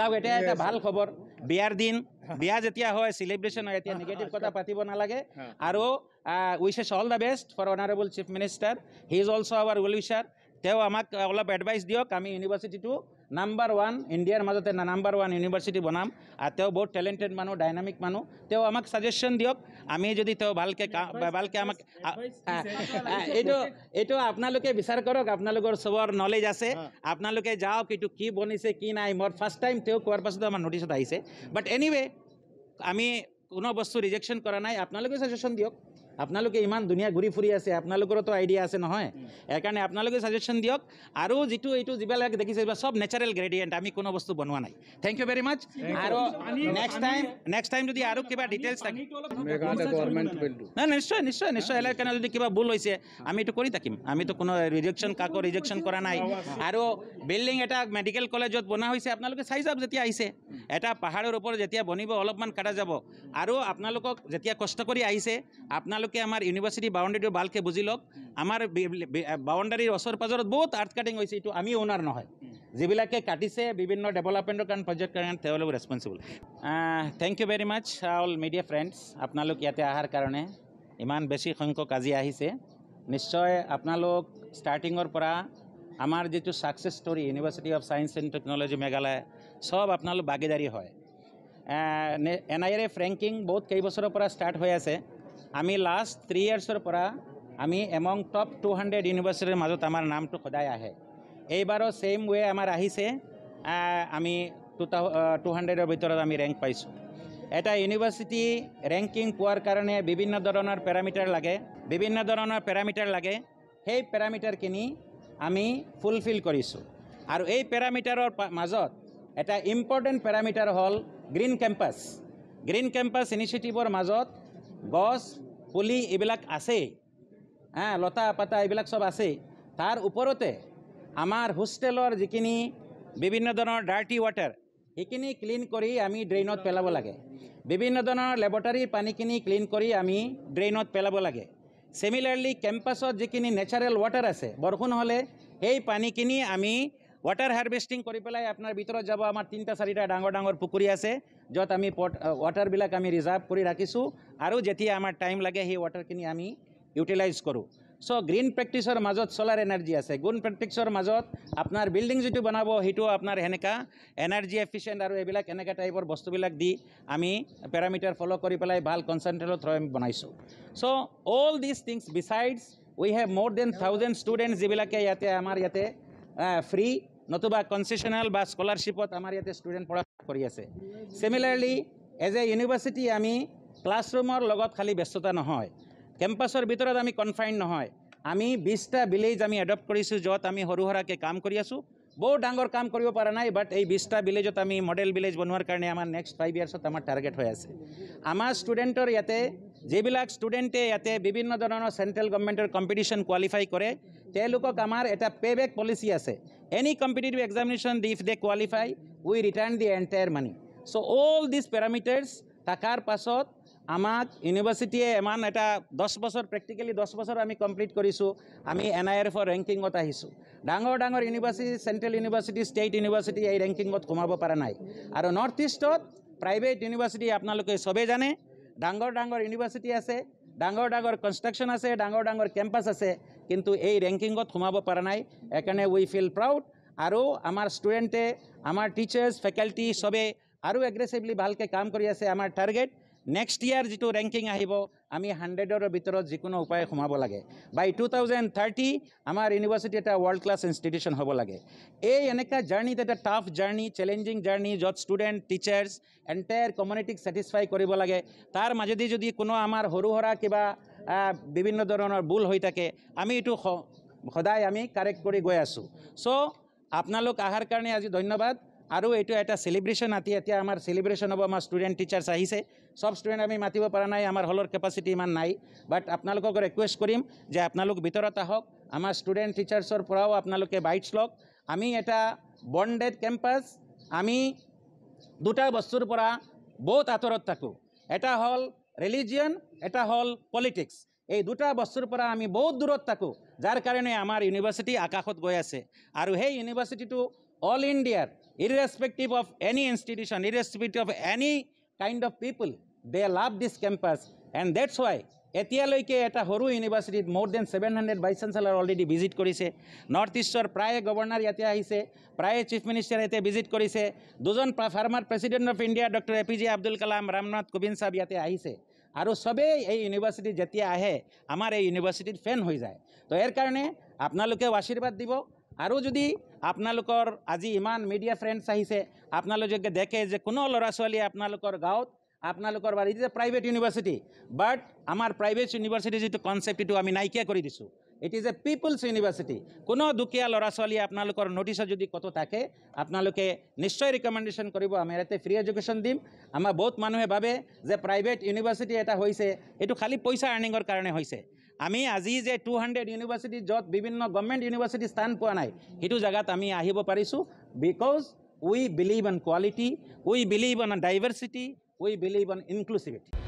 চাওক এতিয়া এটা ভাল খবৰ বিয়াৰ দিন বিয়া যেতিয়া হয় চেলিব্ৰেশ্যন হয় এতিয়া নিগেটিভ কথা পাতিব নালাগে আৰু which is all the best for honourable chief minister he is also' our well তেওঁ আমাক অলপ এডভাইচ দিয়ক আমি ইউনিভাৰ্চিটিটো নাম্বাৰ ওৱান ইণ্ডিয়াৰ মাজতে নাম্বাৰ ওৱান ইউনিভাৰ্চিটি বনাম আৰু তেওঁ বহুত টেলেণ্টেড মানুহ ডাইনামিক মানুহ তেওঁ আমাক চাজেশ্যন দিয়ক আমি যদি তেওঁ ভালকৈ ভালকৈ আমাক এইটো এইটো আপোনালোকে বিচাৰ কৰক আপোনালোকৰ চবৰ নলেজ আছে আপোনালোকে যাওক এইটো কি বনিছে কি নাই মোৰ ফাৰ্ষ্ট টাইম তেওঁ কোৱাৰ পাছতো আমাৰ ন'টিছত আহিছে বাট এনিৱে আমি কোনো বস্তু ৰিজেকশ্যন কৰা নাই আপোনালোকে চাজেশ্যন দিয়ক আপোনালোকে ইমান ধুনীয়া ঘূৰি ফুৰি আছে আপোনালোকৰতো আইডিয়া আছে নহয় সেইকাৰণে আপোনালোকে ছাজেশ্যন দিয়ক আৰু যিটো এইটো যিবিলাক দেখিছে সব নেচাৰেল গ্ৰেডিয়েণ্ট আমি কোনো বস্তু বনোৱা নাই থেংক ইউ ভেৰি মাছ আৰু নেক্সট টাইম নেক্সট টাইম যদি আৰু কিবা ডিটেইলছ থাকে নাই নিশ্চয় নিশ্চয় নিশ্চয় এলাৰ কাৰণে যদি কিবা ভুল হৈছে আমি এইটো কৰি থাকিম আমিতো কোনো ৰিজেকশ্যন কাকো ৰিজেকশ্যন কৰা নাই আৰু বিল্ডিং এটা মেডিকেল কলেজত বনোৱা হৈছে আপোনালোকে চাই যাওক যেতিয়া আহিছে এটা পাহাৰৰ ওপৰত যেতিয়া বনিব অলপমান কাটা যাব আৰু আপোনালোকক যেতিয়া কষ্ট কৰি আহিছে আপোনালোকে আপোনালোকে আমাৰ ইউনিভাৰ্চিটি বাউণ্ডেৰীটো ভালকৈ বুজি লওক আমাৰ বাউণ্ডাৰীৰ ওচৰ পাজৰত বহুত আৰ্থ কাটিং হৈছে এইটো আমি অ'নাৰ নহয় যিবিলাকে কাটিছে বিভিন্ন ডেভেলপমেণ্টৰ কাৰণে প্ৰজেক্টৰ কাৰণে তেওঁলোক responsible thank you very much all media friends আপোনালোক ইয়াতে অহাৰ কাৰণে ইমান বেছি সংখ্যক আজি আহিছে নিশ্চয় আপোনালোক ষ্টাৰ্টিঙৰ পৰা আমাৰ যিটো success story University of Science and Technology Meghalaya চব আপোনালোক বাগিদাৰী হয় এন আই এৰ ৰেংকিং বহুত কেইবছৰৰ পৰা ষ্টাৰ্ট হৈ আছে আমি লাষ্ট থ্ৰী ইয়াৰ্ছৰ পৰা আমি এমং টপ টু হাণ্ড্ৰেড ইউনিভাৰ্চিটিৰ মাজত আমাৰ নামটো সদায় আহে এইবাৰো ছেইম ৱে আমাৰ আহিছে আমি টু থাউ টু হাণ্ড্ৰেডৰ ভিতৰত আমি ৰেংক পাইছোঁ এটা ইউনিভাৰ্চিটি ৰেংকিং পোৱাৰ কাৰণে বিভিন্ন ধৰণৰ পেৰামিটাৰ লাগে বিভিন্ন ধৰণৰ পেৰামিটাৰ লাগে সেই পেৰামিটাৰখিনি আমি ফুলফিল কৰিছোঁ আৰু এই পেৰামিটাৰৰ মাজত এটা ইম্পৰ্টেণ্ট পেৰামিটাৰ হ'ল গ্ৰীণ কেম্পাছ গ্ৰীণ কেম্পাছ ইনিচিয়েটিভৰ মাজত গছ পুলি এইবিলাক আছেই হ্যাঁ লতা পাতা এইবিলাক সব আছেই তার ওপৰতে আমাৰ হোষ্টেলৰ যিখিনি বিভিন্ন ধৰণৰ ডাৰ্টি ৱাটাৰ সেইখিনি ক্লিন কৰি আমি ড্ৰেইনত পেলাব লাগে বিভিন্ন ধৰণৰ লেবৰেটৰিৰ পানীখিনি ক্লিন কৰি আমি ড্ৰেইনত পেলাব লাগে সিমিলাৰলি কেম্পাছত যিখিনি নেচাৰেল ৱাটাৰ আছে বৰষুণ হলে সেই পানীখিনি আমি ৱাটাৰ হাৰ্ভেষ্টিং কৰি পেলাই আপোনাৰ ভিতৰত যাব আমাৰ তিনিটা চাৰিটা ডাঙৰ ডাঙৰ পুখুৰী আছে য'ত আমি পট ৱাটাৰবিলাক আমি ৰিজাৰ্ভ কৰি ৰাখিছোঁ আৰু যেতিয়া আমাৰ টাইম লাগে সেই ৱাটাৰখিনি আমি ইউটিলাইজ কৰোঁ চ' গ্ৰীণ প্ৰেক্টিছৰ মাজত চ'লাৰ এনাৰ্জি আছে গ্ৰীণ প্ৰেক্টিছৰ মাজত আপোনাৰ বিল্ডিং যিটো বনাব সেইটো আপোনাৰ সেনেকা এনাৰ্জি এফিচিয়েণ্ট আৰু এইবিলাক এনেকুৱা টাইপৰ বস্তুবিলাক দি আমি পেৰামিটাৰ ফ'ল' কৰি পেলাই ভাল কনচেনট্ৰেটত থৈ আমি বনাইছোঁ so' all these things besides we have more than thousand students যিবিলাকে ইয়াতে আমাৰ ইয়াতে ফ্ৰী নতুবা কনচেশ্যনেল বা স্কলাৰশ্বিপত আমাৰ ইয়াতে ষ্টুডেণ্ট পঢ়া কৰি আছে চিমিলাৰলি এজ এ ইউনিভাৰ্চিটি আমি ক্লাছৰুমৰ লগত খালী ব্যস্ততা নহয় কেম্পাছৰ ভিতৰত আমি কনফাইন নহয় আমি বিছটা ভিলেজ আমি এডপ্ট কৰিছোঁ য'ত আমি সৰু সুৰাকৈ কাম কৰি আছোঁ বহু ডাঙৰ কাম কৰিব পৰা নাই বাট এই বিছটা ভিলেজত আমি মডেল ভিলেজ বনোৱাৰ কাৰণে আমাৰ নেক্সট ফাইভ ইয়াৰ্ছত আমাৰ টাৰ্গেট হৈ আছে আমাৰ ষ্টুডেণ্টৰ ইয়াতে যিবিলাক ষ্টুডেণ্টে ইয়াতে বিভিন্ন ধৰণৰ চেণ্ট্ৰেল গভৰ্ণমেণ্টৰ কম্পিটিশ্যন কোৱালিফাই কৰে তেওঁলোকক আমাৰ এটা পে' বেক পলিচি আছে any competitive examination if they qualify we return the entire money so' all this parameters থকাৰ পাছত আমাক ইউনিভাৰ্চিটিয়ে ইমান এটা দহ বছৰ প্ৰেক্টিকেলি দহ বছৰ আমি কমপ্লিট কৰিছোঁ আমি এন আই এফৰ ৰেংকিঙত আহিছোঁ ডাঙৰ ডাঙৰ university central university state university এই ৰেংকিঙত সোমাব পৰা নাই আৰু নৰ্থ ইষ্টত প্ৰাইভেট ইউনিভাৰ্চিটি আপোনালোকে চবেই জানে ডাঙৰ ডাঙৰ ইউনিভাৰ্চিটি আছে ডাঙৰ ডাঙৰ কনষ্ট্ৰাকশ্যন আছে ডাঙৰ ডাঙৰ কেম্পাছ আছে কিন্তু এই ৰেংকিঙত সোমাব পৰা নাই সেইকাৰণে উই ফিল প্ৰাউড আৰু আমাৰ ষ্টুডেণ্টে আমাৰ টিচাৰ্ছ ফেকাল্টি চবেই আৰু এগ্ৰেছিভলি ভালকৈ কাম কৰি আছে আমাৰ টাৰ্গেট নেক্সট ইয়াৰ যিটো ৰেংকিং আহিব আমি হাণ্ড্ৰেডৰ ভিতৰত যিকোনো উপায় সোমাব লাগে বাই টু থাউজেণ্ড থাৰ্টি আমাৰ ইউনিভাৰ্চিটি এটা ৱৰ্ল্ড ক্লাছ ইনষ্টিটিউচন হ'ব লাগে এই এনেকুৱা জাৰ্ণিত এটা টাফ জাৰ্ণি চেলেঞ্জিং জাৰ্ণি য'ত ষ্টুডেণ্ট টিচাৰ্ছ এণ্টায়াৰ কমিউনিটিক চেটিছফাই কৰিব লাগে তাৰ মাজেদি যদি কোনো আমাৰ সৰু সুৰা কিবা বিভিন্ন ধৰণৰ ভুল হৈ থাকে আমি এইটো সদায় আমি কাৰেক্ট কৰি গৈ আছোঁ চ' আপোনালোক অহাৰ কাৰণে আজি ধন্যবাদ আৰু এইটো এটা চেলিব্ৰেশ্যন আতি এতিয়া আমাৰ চেলিব্ৰেশ্যন হ'ব আমাৰ ষ্টুডেণ্ট টিচাৰ্ছ আহিছে চব ষ্টুডেণ্ট আমি মাতিব পৰা নাই আমাৰ হলৰ কেপাচিটি ইমান নাই বাট আপোনালোকক ৰিকুৱেষ্ট কৰিম যে আপোনালোক ভিতৰত আহক আমাৰ ষ্টুডেণ্ট টিচাৰ্ছৰ পৰাও আপোনালোকে বাইটছ লওক আমি এটা বনডেড কেম্পাছ আমি দুটা বস্তুৰ পৰা বহুত আঁতৰত থাকোঁ এটা হ'ল ৰিলিজিয়ন এটা হ'ল পলিটিক্স এই দুটা বস্তুৰ পৰা আমি বহুত দূৰত থাকোঁ যাৰ কাৰণে আমাৰ ইউনিভাৰ্চিটি আকাশত গৈ আছে আৰু সেই ইউনিভাৰ্চিটিটো all India, irrespective of any institution, irrespective of any kind of people, they love this campus. And that's why এতিয়ালৈকে এটা সৰু ইউনিভাৰ্চিটিত more than seven hundred vice chancellor already visit কৰিছে নৰ্থ ইষ্টৰ প্ৰায়ে গভৰ্ণাৰ ইয়াতে আহিছে প্ৰায়ে চিফ মিনিষ্টাৰ ইয়াতে ভিজিট কৰিছে দুজন former president of India doctor A P J Abdul Kalam Ramnath Kovind চাহ ইয়াতে আহিছে আৰু চবেই এই ইউনিভাৰ্চিটিত যেতিয়া আহে আমাৰ এই ইউনিভাৰ্চিটিত ফেন হৈ যায় তো ইয়াৰ কাৰণে আপোনালোকেও আশীৰ্বাদ দিব আৰু যদি আপোনালোকৰ আজি ইমান মিডিয়া ফ্ৰেণ্ডছ আহিছে আপোনালোকে দেখে যে কোনো ল'ৰা ছোৱালীয়ে আপোনালোকৰ গাঁৱত আপোনালোকৰ বাৰু it is a private university but আমাৰ প্ৰাইভেট ইউনিভাৰ্চিটিৰ যিটো কনচেপ্ট কনচেপ্টটো আমি নাইকিয়া কৰি দিছোঁ it is a people's university কোনো দুখীয়া ল'ৰা ছোৱালীয়ে আপোনালোকৰ নটিচত যদি ক'তো থাকে আপোনালোকে নিশ্চয় ৰিকমেণ্ডেশ্যন কৰিব আমি ইয়াতে ফ্ৰী এডুকেশ্যন দিম আমাৰ বহুত মানুহে ভাবে যে প্ৰাইভেট ইউনিভাৰ্চিটি এটা হৈছে এইটো খালী পইচা আৰ্ণিঙৰ কাৰণে হৈছে আমি আজি যে টু হাণ্ড্ৰেড ইউনিভাৰ্চিটি য'ত বিভিন্ন গভমেণ্ট ইউনিভাৰ্চিটি স্থান পোৱা নাই সেইটো জেগাত আমি আহিব পাৰিছোঁ because we believe on quality we believe on diversity we believe on ইনক্লুচিভিটি